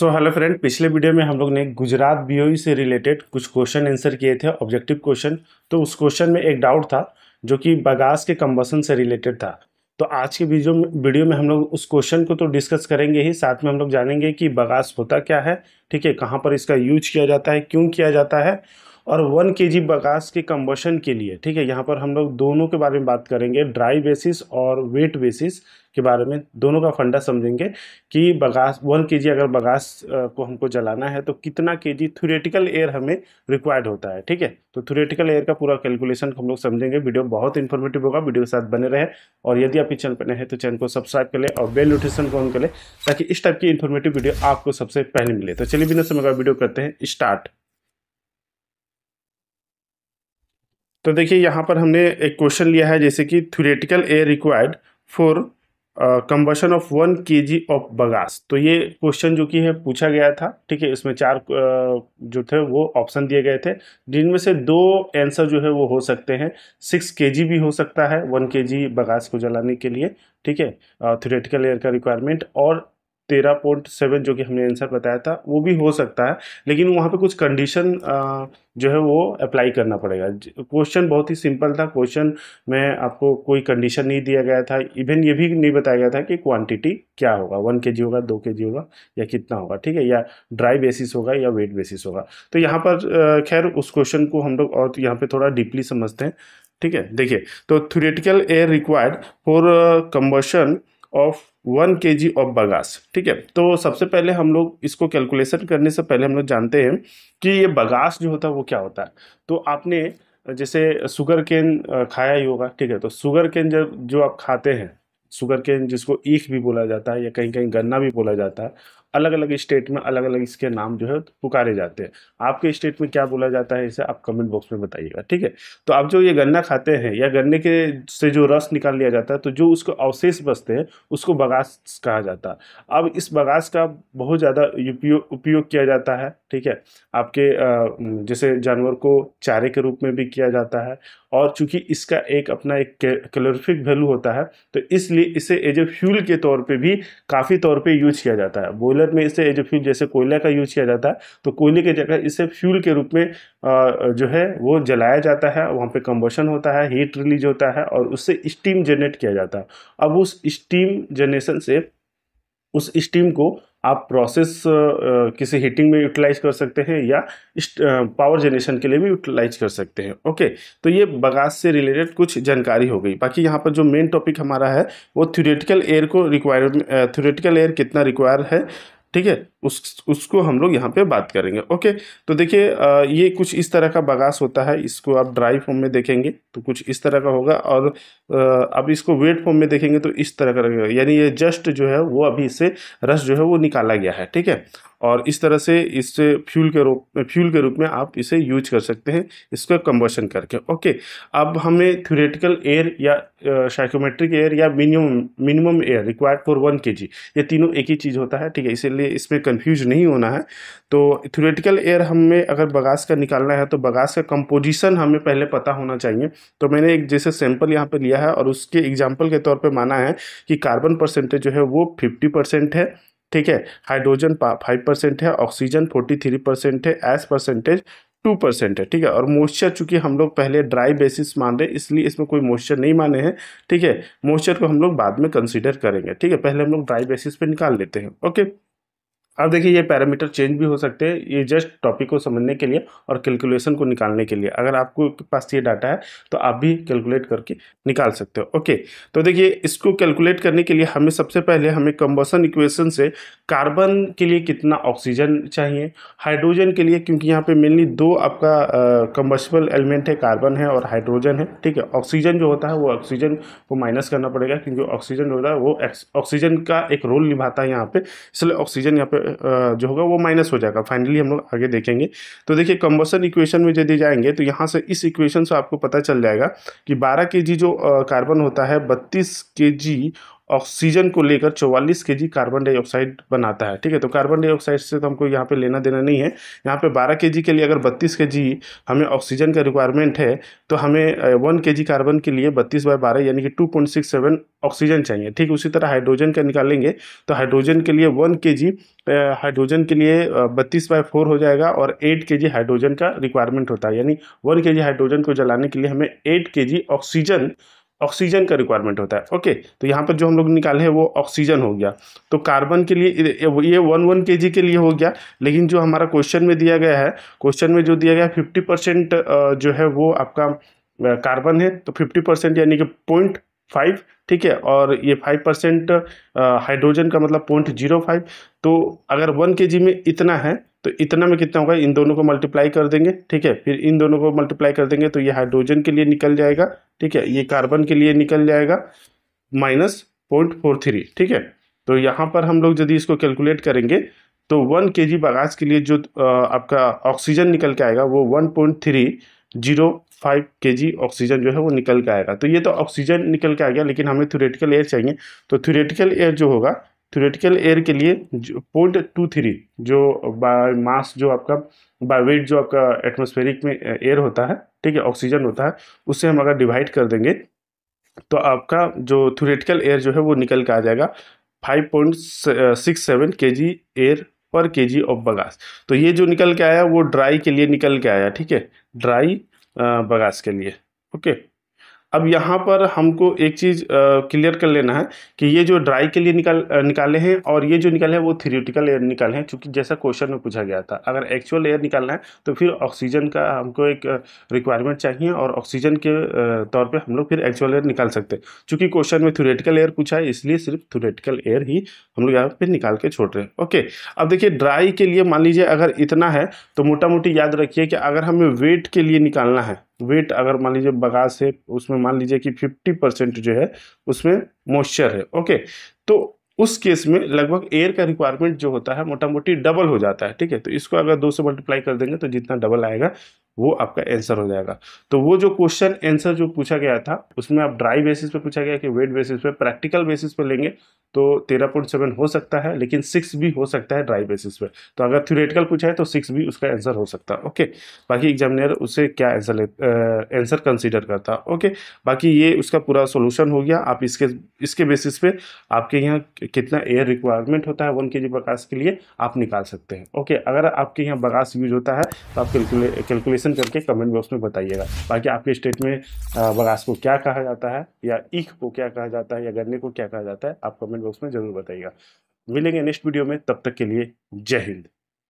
सो hello friend पिछले video में हम लोग ने गुजरात बी e से रिलेटेड कुछ क्वेश्चन आंसर किए थे ऑब्जेक्टिव क्वेश्चन तो उस क्वेश्चन में एक डाउट था जो कि बगास के कम्बसन से रिलेटेड था तो आज के वीडियो में वीडियो में हम लोग उस क्वेश्चन को तो डिस्कस करेंगे ही साथ में हम लोग जानेंगे कि बगास होता क्या है ठीक है कहाँ पर इसका यूज किया जाता है क्यों किया जाता है और वन के जी बगास के कम्बशन के लिए ठीक है यहाँ पर हम लोग दोनों के बारे में बात करेंगे ड्राई बेसिस और वेट बेसिस के बारे में दोनों का फंडा समझेंगे कि बगास वन के जी अगर बगास को हमको जलाना है तो कितना के जी थ्योरेटिकल एयर हमें रिक्वायर्ड होता है ठीक है तो थ्योरेटिकल एयर का पूरा कैलकुलेशन हम लोग समझेंगे वीडियो बहुत इन्फॉर्मेटिव होगा वीडियो के साथ बने रहे और यदि आप चैनल पर नहीं हैं तो चैनल को सब्सक्राइब कर लें और बेल नोटिफिकेशन को ऑन कर लें ताकि इस टाइप की इन्फॉर्मेटिव वीडियो आपको सबसे पहले मिले तो चलिए बिना समय का वीडियो करते हैं स्टार्ट तो देखिए यहाँ पर हमने एक क्वेश्चन लिया है जैसे कि theoretical air required for combustion of one K G of bagasse तो ये क्वेश्चन जो कि है पूछा गया था ठीक है इसमें चार uh, जो थे वो ऑप्शन दिए गए थे जिनमें से दो आंसर जो है वो हो सकते हैं सिक्स के जी भी हो सकता है वन के जी बगास को जलाने के लिए ठीक है थ्योरेटिकल एयर का रिक्वायरमेंट और तेरह पॉइंट सेवन जो कि हमने आंसर बताया था वो भी हो सकता है लेकिन वहाँ पे कुछ कंडीशन जो है वो अप्लाई करना पड़ेगा क्वेश्चन बहुत ही सिंपल था क्वेश्चन में आपको कोई कंडीशन नहीं दिया गया था इवन ये भी नहीं बताया गया था कि क्वांटिटी क्या होगा वन के जी होगा दो के जी होगा या कितना होगा ठीक है या ड्राई बेसिस होगा या वेट बेसिस होगा तो यहाँ पर खैर उस क्वेश्चन को हम लोग और यहाँ पर थोड़ा डीपली समझते हैं ठीक है देखिए तो theoretical air required for combustion of one K G of bagasse ठीक है तो सबसे पहले हम लोग इसको कैलकुलेशन करने से पहले हम लोग जानते हैं कि ये बगास जो होता है वो क्या होता है तो आपने जैसे शुगर केन खाया ही होगा ठीक है तो शुगर केन जब जो आप खाते हैं शुगर केन जिसको ईख भी बोला जाता है या कहीं कहीं गन्ना भी बोला जाता है अलग अलग स्टेट में अलग अलग इसके नाम जो है पुकारे जाते हैं आपके स्टेट में क्या बोला जाता है इसे आप कमेंट बॉक्स में बताइएगा ठीक है तो आप जो ये गन्ना खाते हैं या गन्ने के से जो रस निकाल लिया जाता है तो जो उसको अवशेष बचते हैं उसको बगास कहा जाता है अब इस बगास का बहुत ज़्यादा उपयोग किया जाता है ठीक है आपके जैसे जानवर को चारे के रूप में भी किया जाता है और चूंकि इसका एक अपना एक कैलोरिफिक वैल्यू होता है तो इसलिए इसे एज ए फ्यूल के तौर पे भी काफ़ी तौर पे यूज किया जाता है बोले बॉयलर में इसे एज ए फ्यूल जैसे कोयला का यूज़ किया जाता है तो कोयले की जगह इसे फ्यूल के रूप में जो है वो जलाया जाता है वहाँ पे कम्बोशन होता है हीट रिलीज होता है और उससे स्टीम जनरेट किया जाता है अब उस स्टीम जनरेशन से उस स्टीम को आप प्रोसेस किसी हीटिंग में यूटिलाइज कर सकते हैं या पावर जनरेशन के लिए भी यूटिलाइज कर सकते हैं ओके तो ये बगास से रिलेटेड कुछ जानकारी हो गई बाकी यहाँ पर जो मेन टॉपिक हमारा है वो थ्योरेटिकल एयर को रिक्वायर थ्योरेटिकल एयर कितना रिक्वायर है ठीक है उस उसको हम लोग यहाँ पे बात करेंगे ओके तो देखिए ये कुछ इस तरह का बगास होता है इसको आप ड्राई फॉर्म में देखेंगे तो कुछ इस तरह का होगा और अब इसको वेट फॉर्म में देखेंगे तो इस तरह का रहेगा यानी ये जस्ट जो है वो अभी इससे रस जो है वो निकाला गया है ठीक है और इस तरह से इससे फ्यूल के रूप में फ्यूल के रूप में आप इसे यूज कर सकते हैं इसका कम्बर्शन करके ओके अब हमें थ्योरेटिकल एयर या साइकोमेट्रिक एयर या minimum minimum air required for one के ये तीनों एक ही चीज़ होता है ठीक है इसीलिए इसमें कन्फ्यूज नहीं होना है तो थ्योरेटिकल एयर हमें अगर बगास का निकालना है तो बगास का कंपोजिशन हमें पहले पता होना चाहिए तो मैंने एक जैसे सैंपल यहाँ पर लिया है और उसके एग्जाम्पल के तौर पर माना है कि कार्बन परसेंटेज जो है वो फिफ्टी है ठीक है हाइड्रोजन फाइव परसेंट है ऑक्सीजन फोर्टी थ्री परसेंट है एस परसेंटेज टू परसेंट है ठीक है और मॉइस्चर चूंकि हम लोग पहले ड्राई बेसिस मान रहे हैं इसलिए इसमें कोई मॉइस्चर नहीं माने हैं ठीक है मॉइस्चर को हम लोग बाद में कंसीडर करेंगे ठीक है पहले हम लोग ड्राई बेसिस पे निकाल लेते हैं ओके अब देखिए ये पैरामीटर चेंज भी हो सकते हैं ये जस्ट टॉपिक को समझने के लिए और कैलकुलेशन को निकालने के लिए अगर आपको पास ये डाटा है तो आप भी कैलकुलेट करके निकाल सकते हो ओके तो देखिए इसको कैलकुलेट करने के लिए हमें सबसे पहले हमें कम्बसन इक्वेशन से कार्बन के लिए कितना ऑक्सीजन चाहिए हाइड्रोजन के लिए क्योंकि यहाँ पर मेनली दो आपका कम्बसबल एलिमेंट है कार्बन है और हाइड्रोजन है ठीक है ऑक्सीजन जो होता है वो ऑक्सीजन को माइनस करना पड़ेगा क्योंकि ऑक्सीजन जो होता है वो ऑक्सीजन का एक रोल निभाता है यहाँ पर इसलिए ऑक्सीजन यहाँ पर जो होगा वो माइनस हो जाएगा फाइनली हम लोग आगे देखेंगे तो देखिए कम्बसन इक्वेशन में यदि जाएंगे तो यहाँ से इस इक्वेशन से आपको पता चल जाएगा कि बारह के जो कार्बन होता है बत्तीस के ऑक्सीजन को लेकर 44 के जी कार्बन डाइऑक्साइड बनाता है ठीक है तो कार्बन डाइऑक्साइड से तो हमको यहाँ पे लेना देना नहीं है यहाँ पे 12 के जी के लिए अगर 32 के जी हमें ऑक्सीजन का रिक्वायरमेंट है तो हमें वन के जी कार्बन के लिए 32 बाय बारह यानी कि 2.67 ऑक्सीजन चाहिए ठीक उसी तरह हाइड्रोजन का निकालेंगे तो हाइड्रोजन के लिए वन के जी हाइड्रोजन के लिए बत्तीस बाय फोर हो जाएगा और एट के जी हाइड्रोजन का रिक्वायरमेंट होता है यानी वन के जी हाइड्रोजन को जलाने के लिए हमें eight K G oxygen oxygen का रिक्वायरमेंट होता है ओके तो यहाँ पर जो हम लोग निकाले हैं वो ऑक्सीजन हो गया तो कार्बन के लिए ये वन वन के जी के लिए हो गया लेकिन जो हमारा क्वेश्चन में दिया गया है क्वेश्चन में जो दिया गया है फिफ्टी परसेंट जो है वो आपका कार्बन है तो फिफ्टी परसेंट यानी कि पॉइंट फाइव ठीक है और ये फाइव परसेंट हाइड्रोजन का मतलब पॉइंट जीरो फाइव तो अगर वन के जी में इतना है तो इतना में कितना होगा इन दोनों को मल्टीप्लाई कर देंगे ठीक है फिर इन दोनों को मल्टीप्लाई कर देंगे तो ये हाइड्रोजन के लिए निकल जाएगा ठीक है ये कार्बन के लिए निकल जाएगा माइनस पॉइंट फोर थ्री ठीक है तो यहाँ पर हम लोग यदि इसको कैलकुलेट करेंगे तो वन के जी बगास के लिए जो आपका ऑक्सीजन निकल के आएगा वो one point three zero five K G oxygen जो है वो निकल के आएगा तो ये तो ऑक्सीजन निकल के आ गया लेकिन हमें थ्योरेटिकल एयर चाहिए तो थ्योरेटिकल एयर जो होगा थ्योरेटिकल एयर के लिए पॉइंट टू थ्री जो बाय मास जो आपका बाय वेट जो आपका एटमोस्फेरिक में एयर होता है ठीक है ऑक्सीजन होता है उससे हम अगर डिवाइड कर देंगे तो आपका जो थ्योरेटिकल एयर जो है वो निकल के आ जाएगा फाइव पॉइंट सिक्स सेवन के जी एयर पर के जी ऑफ बगास तो ये जो निकल के आया वो ड्राई के लिए निकल के आया ठीक है ड्राई बगास के लिए ओके अब यहाँ पर हमको एक चीज़ क्लियर कर लेना है कि ये जो ड्राई के लिए निकाल निकाले हैं और ये जो निकाले हैं वो थ्योरेटिकल एयर निकाले हैं क्योंकि जैसा क्वेश्चन में पूछा गया था अगर एक्चुअल एयर निकालना है तो फिर ऑक्सीजन का हमको एक रिक्वायरमेंट चाहिए और ऑक्सीजन के तौर पर हम लोग फिर एक्चुअल एयर निकाल सकते हैं चूँकि क्वेश्चन में थ्योरेटिकल एयर पूछा है इसलिए सिर्फ थ्योरेटिकल एयर ही हम लोग यहाँ पर निकाल के छोड़ रहे हैं ओके अब देखिए ड्राई के लिए मान लीजिए अगर इतना है तो मोटा मोटी याद रखिए कि अगर हमें वेट के लिए निकालना है वेट अगर मान लीजिए बगास है उसमें मान लीजिए कि फिफ्टी परसेंट जो है उसमें मॉइस्चर है ओके तो उस केस में लगभग एयर का रिक्वायरमेंट जो होता है मोटा मोटी डबल हो जाता है ठीक है तो इसको अगर दो से मल्टीप्लाई कर देंगे तो जितना डबल आएगा वो आपका आंसर हो जाएगा तो वो जो क्वेश्चन आंसर जो पूछा गया था उसमें आप ड्राई बेसिस पे पूछा गया कि वेट बेसिस पे प्रैक्टिकल बेसिस पे लेंगे तो तेरह पॉइंट सेवन हो सकता है लेकिन सिक्स भी हो सकता है ड्राई बेसिस पे तो अगर थ्योरेटिकल पूछा है तो सिक्स भी उसका आंसर हो सकता है ओके बाकी एग्जामिनर उससे क्या आंसर आंसर कंसिडर करता ओके बाकी ये उसका पूरा सोल्यूशन हो गया आप इसके इसके बेसिस पे आपके यहाँ कितना एयर रिक्वायरमेंट होता है वन के जी बकास के लिए आप निकाल सकते हैं ओके अगर आपके यहाँ बकास यूज होता है तो आप कैलकुले कैलकुलेशन सजेशन करके कमेंट बॉक्स में बताइएगा बाकी आपके स्टेट में बगास को क्या कहा जाता है या ईख को क्या कहा जाता है या गन्ने को क्या कहा जाता है आप कमेंट बॉक्स में जरूर बताइएगा मिलेंगे नेक्स्ट वीडियो में तब तक के लिए जय हिंद